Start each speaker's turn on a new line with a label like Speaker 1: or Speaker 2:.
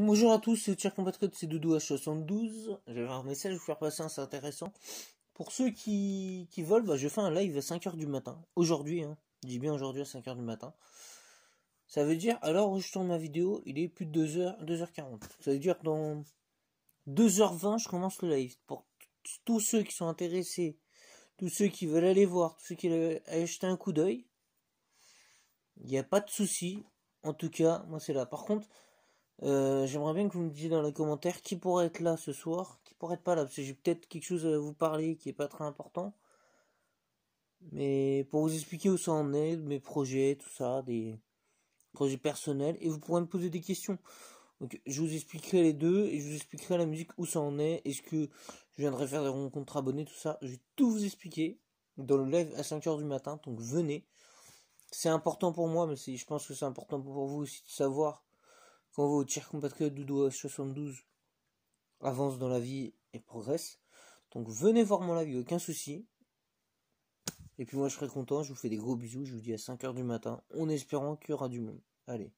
Speaker 1: bonjour à tous, chers compatriote, c'est DoudouH72. J'avais un message à vous faire passer, c'est intéressant. Pour ceux qui, qui veulent, bah, je fais un live à 5h du matin. Aujourd'hui, hein. je dis bien aujourd'hui à 5h du matin. Ça veut dire, alors où je tourne ma vidéo, il est plus de 2h, 2h40. Ça veut dire dans 2h20, je commence le live. Pour tous ceux qui sont intéressés, tous ceux qui veulent aller voir, tous ceux qui veulent jeter un coup d'œil, il n'y a pas de souci. En tout cas, moi c'est là. Par contre, euh, j'aimerais bien que vous me disiez dans les commentaires qui pourrait être là ce soir, qui pourrait être pas là, parce que j'ai peut-être quelque chose à vous parler qui est pas très important. Mais pour vous expliquer où ça en est, mes projets, tout ça, des projets personnels, et vous pourrez me poser des questions. Donc je vous expliquerai les deux, et je vous expliquerai la musique où ça en est, est-ce que je viendrai faire des rencontres abonnés, tout ça. Je vais tout vous expliquer dans le live à 5h du matin, donc venez. C'est important pour moi, mais je pense que c'est important pour vous aussi de savoir quand vos chers compatriotes doudou 72 avancent dans la vie et progressent, donc venez voir mon live, aucun souci. Et puis moi je serai content, je vous fais des gros bisous, je vous dis à 5h du matin, en espérant qu'il y aura du monde. Allez.